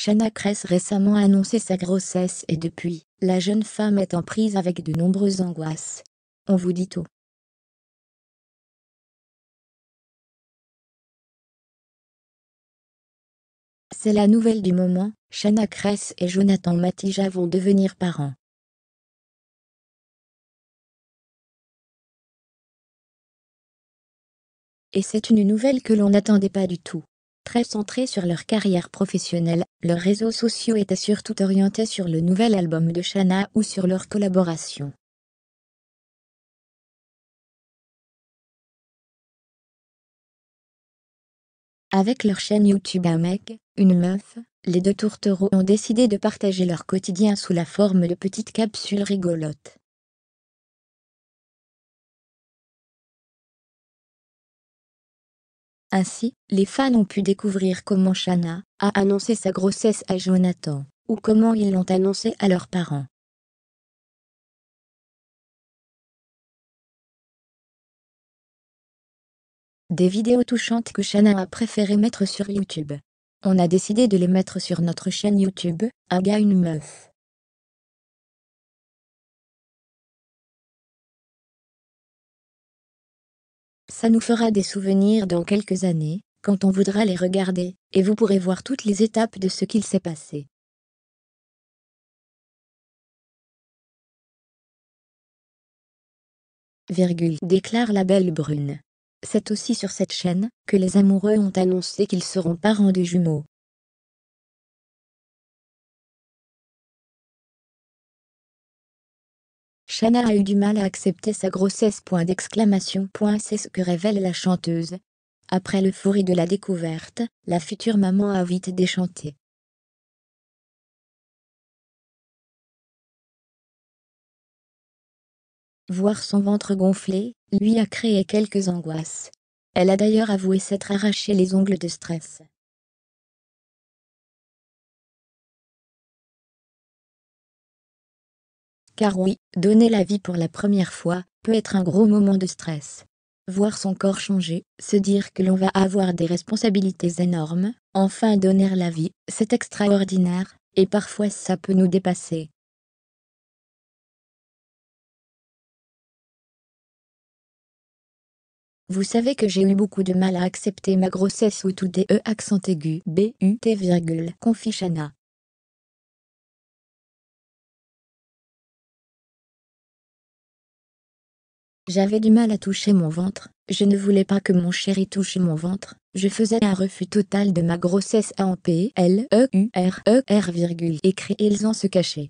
Shanna Kress récemment annoncé sa grossesse et depuis, la jeune femme est en prise avec de nombreuses angoisses. On vous dit tout. C'est la nouvelle du moment, Shanna Kress et Jonathan Matija vont devenir parents. Et c'est une nouvelle que l'on n'attendait pas du tout. Très centrés sur leur carrière professionnelle, leurs réseaux sociaux étaient surtout orientés sur le nouvel album de Shanna ou sur leur collaboration. Avec leur chaîne YouTube Un mec, une meuf, les deux tourtereaux ont décidé de partager leur quotidien sous la forme de petites capsules rigolotes. Ainsi, les fans ont pu découvrir comment Shanna a annoncé sa grossesse à Jonathan, ou comment ils l'ont annoncé à leurs parents. Des vidéos touchantes que Shanna a préféré mettre sur YouTube. On a décidé de les mettre sur notre chaîne YouTube, gars, une meuf. Ça nous fera des souvenirs dans quelques années, quand on voudra les regarder, et vous pourrez voir toutes les étapes de ce qu'il s'est passé. Virgule, déclare la belle brune. C'est aussi sur cette chaîne que les amoureux ont annoncé qu'ils seront parents de jumeaux. Shana a eu du mal à accepter sa grossesse. Point d'exclamation. C'est ce que révèle la chanteuse. Après le l'euphorie de la découverte, la future maman a vite déchanté. Voir son ventre gonflé lui a créé quelques angoisses. Elle a d'ailleurs avoué s'être arraché les ongles de stress. Car oui, donner la vie pour la première fois, peut être un gros moment de stress. Voir son corps changer, se dire que l'on va avoir des responsabilités énormes, enfin donner la vie, c'est extraordinaire, et parfois ça peut nous dépasser. Vous savez que j'ai eu beaucoup de mal à accepter ma grossesse ou tout DE accent aigu BUT virgule confichana. J'avais du mal à toucher mon ventre, je ne voulais pas que mon chéri touche mon ventre, je faisais un refus total de ma grossesse en P L E U R E R virgule écrit ils en se cachaient.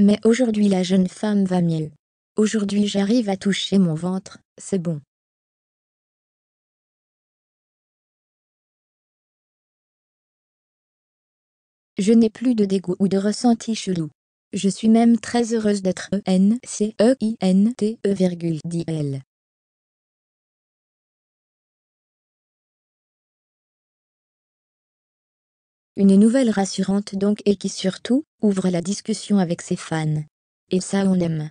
Mais aujourd'hui la jeune femme va mieux. Aujourd'hui j'arrive à toucher mon ventre, c'est bon. Je n'ai plus de dégoût ou de ressenti chelou. Je suis même très heureuse d'être E-N-C-E-I-N-T-E-D-L. Une nouvelle rassurante donc et qui surtout, ouvre la discussion avec ses fans. Et ça on aime.